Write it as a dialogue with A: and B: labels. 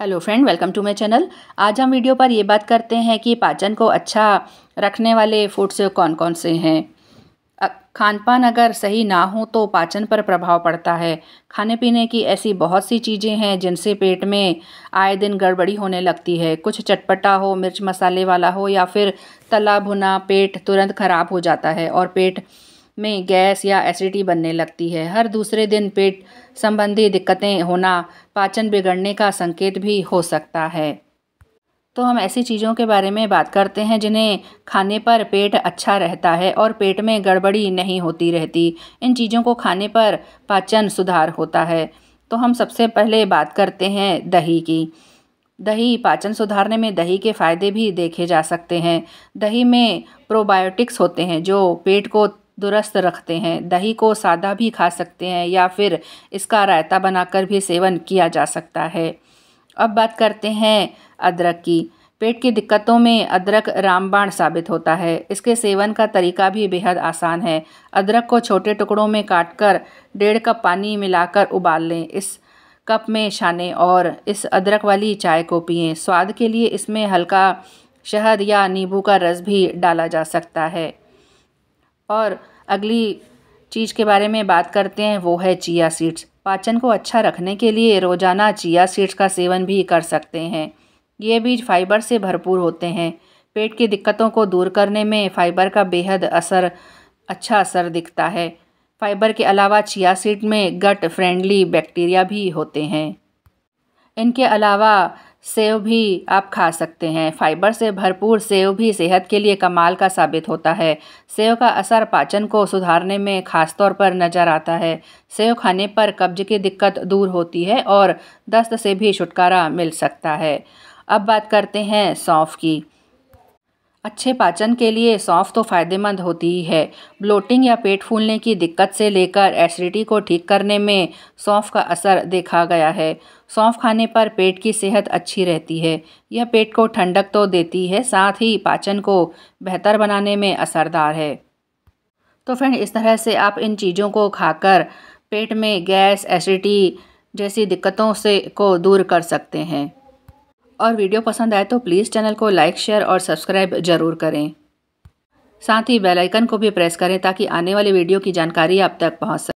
A: hello friend welcome to my channel आज हम video पर ये बात करते हैं कि पाचन को अच्छा रखने वाले फूड्स कौन कौन से हैं खान पान अगर सही ना हो तो पाचन पर प्रभाव पड़ता है खाने पीने की ऐसी बहुत सी चीज़ें हैं जिनसे पेट में आए दिन गड़बड़ी होने लगती है कुछ चटपटा हो मिर्च मसाले वाला हो या फिर तला भुना पेट तुरंत ख़राब हो जाता है और पेट में गैस या एसिडिटी बनने लगती है हर दूसरे दिन पेट संबंधी दिक्कतें होना पाचन बिगड़ने का संकेत भी हो सकता है तो हम ऐसी चीज़ों के बारे में बात करते हैं जिन्हें खाने पर पेट अच्छा रहता है और पेट में गड़बड़ी नहीं होती रहती इन चीज़ों को खाने पर पाचन सुधार होता है तो हम सबसे पहले बात करते हैं दही की दही पाचन सुधारने में दही के फ़ायदे भी देखे जा सकते हैं दही में प्रोबायोटिक्स होते हैं जो पेट को दुरुस्त रखते हैं दही को सादा भी खा सकते हैं या फिर इसका रायता बनाकर भी सेवन किया जा सकता है अब बात करते हैं अदरक की पेट की दिक्कतों में अदरक रामबाण साबित होता है इसके सेवन का तरीका भी बेहद आसान है अदरक को छोटे टुकड़ों में काटकर डेढ़ कप पानी मिलाकर उबाल लें इस कप में छाने और इस अदरक वाली चाय को पिएं स्वाद के लिए इसमें हल्का शहद या नींबू का रस भी डाला जा सकता है और अगली चीज़ के बारे में बात करते हैं वो है चिया सीड्स पाचन को अच्छा रखने के लिए रोज़ाना चिया सीड्स का सेवन भी कर सकते हैं ये बीज फाइबर से भरपूर होते हैं पेट की दिक्कतों को दूर करने में फाइबर का बेहद असर अच्छा असर दिखता है फाइबर के अलावा चिया सीड में गट फ्रेंडली बैक्टीरिया भी होते हैं इनके अलावा सेव भी आप खा सकते हैं फाइबर से भरपूर सेव भी सेहत के लिए कमाल का साबित होता है सेव का असर पाचन को सुधारने में खास तौर पर नज़र आता है सेव खाने पर कब्ज की दिक्कत दूर होती है और दस्त से भी छुटकारा मिल सकता है अब बात करते हैं सौंफ की अच्छे पाचन के लिए सौंफ तो फ़ायदेमंद होती ही है ब्लोटिंग या पेट फूलने की दिक्कत से लेकर एसिडिटी को ठीक करने में सौंफ का असर देखा गया है सौंफ खाने पर पेट की सेहत अच्छी रहती है यह पेट को ठंडक तो देती है साथ ही पाचन को बेहतर बनाने में असरदार है तो फ्रेंड इस तरह से आप इन चीज़ों को खाकर पेट में गैस एसिडिटी जैसी दिक्कतों से को दूर कर सकते हैं और वीडियो पसंद आए तो प्लीज़ चैनल को लाइक शेयर और सब्सक्राइब ज़रूर करें साथ ही बेल आइकन को भी प्रेस करें ताकि आने वाले वीडियो की जानकारी आप तक पहुंच सके